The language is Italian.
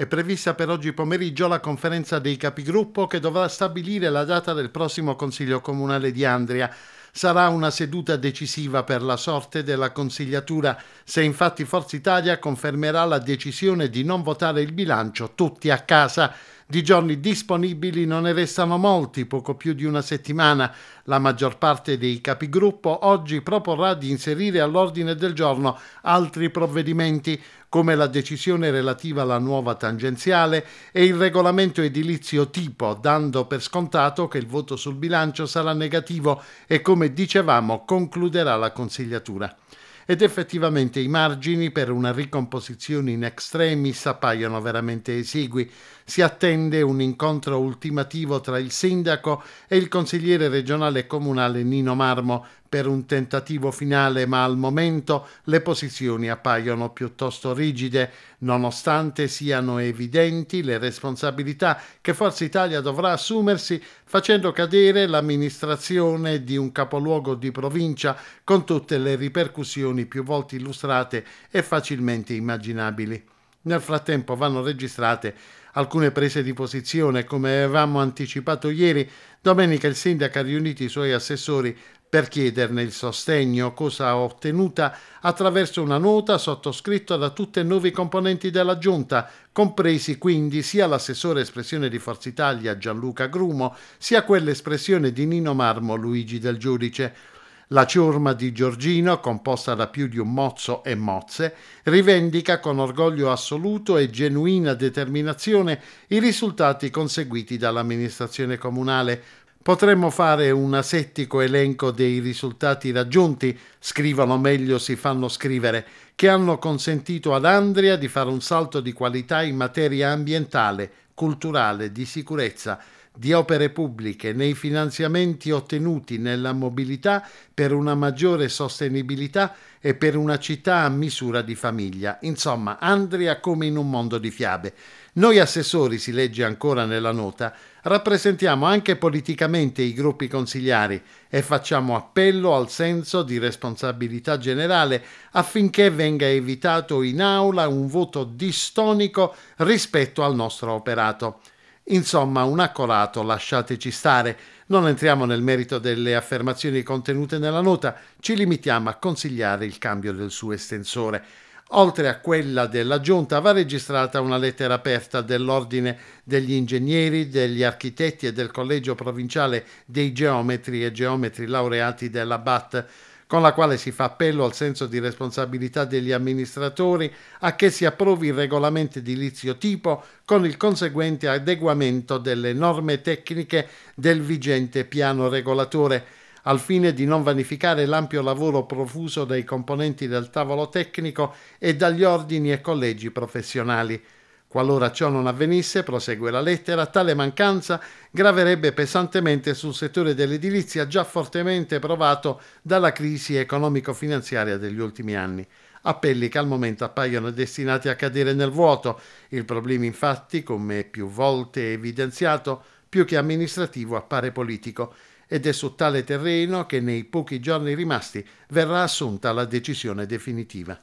È prevista per oggi pomeriggio la conferenza dei capigruppo che dovrà stabilire la data del prossimo Consiglio Comunale di Andria. Sarà una seduta decisiva per la sorte della consigliatura, se infatti Forza Italia confermerà la decisione di non votare il bilancio tutti a casa. Di giorni disponibili non ne restano molti, poco più di una settimana. La maggior parte dei capigruppo oggi proporrà di inserire all'ordine del giorno altri provvedimenti, come la decisione relativa alla nuova tangenziale e il regolamento edilizio tipo, dando per scontato che il voto sul bilancio sarà negativo e, come dicevamo, concluderà la consigliatura ed effettivamente i margini per una ricomposizione in extremis appaiono veramente esigui. Si attende un incontro ultimativo tra il sindaco e il consigliere regionale comunale Nino Marmo per un tentativo finale, ma al momento le posizioni appaiono piuttosto rigide, nonostante siano evidenti le responsabilità che Forza Italia dovrà assumersi facendo cadere l'amministrazione di un capoluogo di provincia con tutte le ripercussioni più volte illustrate e facilmente immaginabili. Nel frattempo vanno registrate alcune prese di posizione, come avevamo anticipato ieri, domenica il sindaco ha riunito i suoi assessori per chiederne il sostegno, cosa ottenuta attraverso una nota sottoscritta da tutte e nove i componenti della Giunta, compresi quindi sia l'assessore espressione di Forza Italia Gianluca Grumo, sia quell'espressione di Nino Marmo Luigi del Giudice. La ciurma di Giorgino, composta da più di un mozzo e mozze, rivendica con orgoglio assoluto e genuina determinazione i risultati conseguiti dall'amministrazione comunale, Potremmo fare un asettico elenco dei risultati raggiunti, scrivono meglio si fanno scrivere, che hanno consentito ad Andria di fare un salto di qualità in materia ambientale, culturale, di sicurezza, di opere pubbliche, nei finanziamenti ottenuti nella mobilità per una maggiore sostenibilità e per una città a misura di famiglia. Insomma, Andria come in un mondo di fiabe. Noi assessori, si legge ancora nella nota, rappresentiamo anche politicamente i gruppi consigliari e facciamo appello al senso di responsabilità generale affinché venga evitato in aula un voto distonico rispetto al nostro operato. Insomma, un accolato, lasciateci stare. Non entriamo nel merito delle affermazioni contenute nella nota, ci limitiamo a consigliare il cambio del suo estensore. Oltre a quella della giunta va registrata una lettera aperta dell'Ordine degli Ingegneri, degli Architetti e del Collegio Provinciale dei Geometri e Geometri Laureati della BAT con la quale si fa appello al senso di responsabilità degli amministratori a che si approvi il regolamento edilizio tipo con il conseguente adeguamento delle norme tecniche del vigente piano regolatore al fine di non vanificare l'ampio lavoro profuso dai componenti del tavolo tecnico e dagli ordini e collegi professionali. Qualora ciò non avvenisse, prosegue la lettera, tale mancanza graverebbe pesantemente sul settore dell'edilizia già fortemente provato dalla crisi economico-finanziaria degli ultimi anni. Appelli che al momento appaiono destinati a cadere nel vuoto. Il problema infatti, come più volte evidenziato, più che amministrativo appare politico ed è su tale terreno che nei pochi giorni rimasti verrà assunta la decisione definitiva.